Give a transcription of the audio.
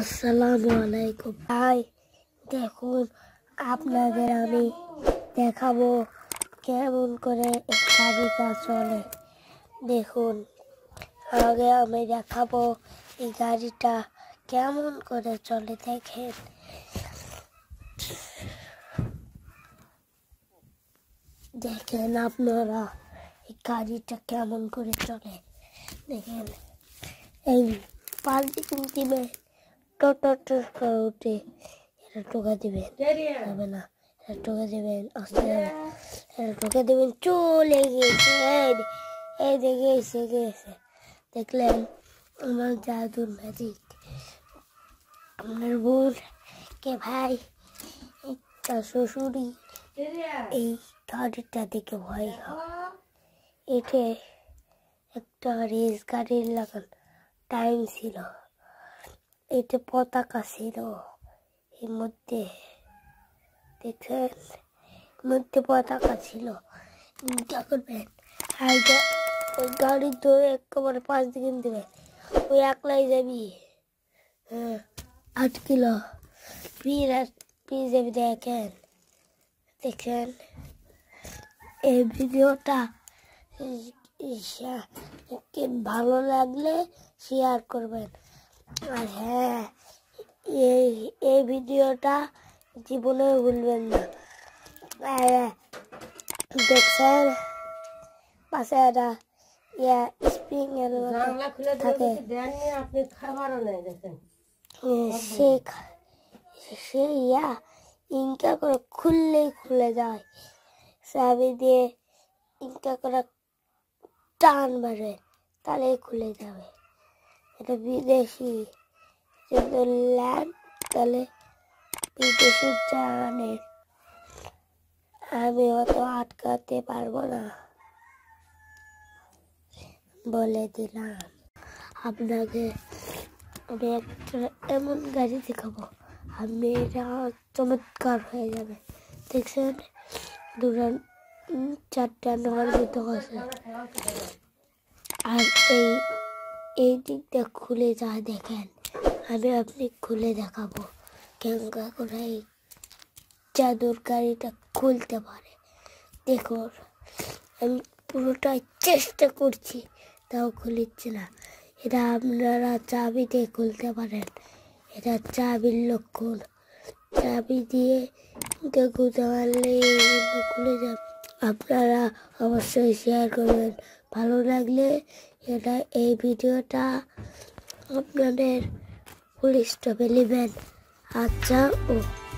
আসসালামু আলাইকুম ভাই দেখুন আপনাদের আমি দেখাবো কেমন করে গাড়িটা চলে দেখুন আগে আমি দেখাবো এই গাড়িটা কেমন করে চলে দেখেন দেখেন আপনারা এই গাড়িটা কেমন করে চলে দেখেন এই পাল্টি চুমকি মেয়ে করে উঠে এটা টোকা দিবেন হবে না এটা টোকা দিবেন আস্তে এটা টোকা দিবেন চলে গিয়েছে এই দেখে এসে গেছে দেখলেন আমার জাদুর ম্যাজিক আপনার বোন কে ভাই তার শ্বশুরই এই গাড়িটা দেখে ভয় হয় এটে একটা রেস গাড়ির লাগানো টাইম ছিল এতে পতাকা ছিল এর মধ্যে দেখছেন মধ্যে পতাকা ছিল যা করবেন আর ওই গাড়ি তো একেবারে পাঁচ দিকে দেবে ওই একলাই যাবি হ্যাঁ আট কিলো পিস পিস যাবি দেখেন দেখছেন এই ভিডিওটা ভালো লাগলে শেয়ার করবেন আর হ্যাঁ এই এই ভিডিওটা জীবনে ভুলবেন না দেখছেন পাশে একটা ইয়া স্প্রিং এর থাকে সে ইয়া ইনকা করে খুললেই খুলে যায় চাবি দিয়ে ইনকা করে টান মারবে তাহলে খুলে যাবে এটা বিদেশি যদি ল্যান্ড তাহলে বিদেশি জানে আমি অত আটকাতে পারবো না বলে দিলাম আপনাকে আমি একটা এমন গাড়ি দেখাবো আপনি এটা চমৎকার হয়ে যাবে দেখছেন দুরান চারটে অন্ধকার ভিতর আছে আর এই এই দিকটা খুলে যা দেখেন আমি আপনি খুলে দেখাবো কেন করে এই চাদর গাড়িটা খুলতে পারে দেখুন আমি পুরোটাই চেষ্টা করছি তাও খুলিচ্ছে না এটা আপনারা চাবি দিয়ে খুলতে পারেন এটা চাবির লক্ষণ চাবি দিয়ে গুঁজে মারলে খুলে যাবে আপনারা অবশ্যই শেয়ার করবেন ভালো লাগলে এটা এই ভিডিওটা আপনাদের পুলিশ স্টপে নেবেন আচ্ছা ও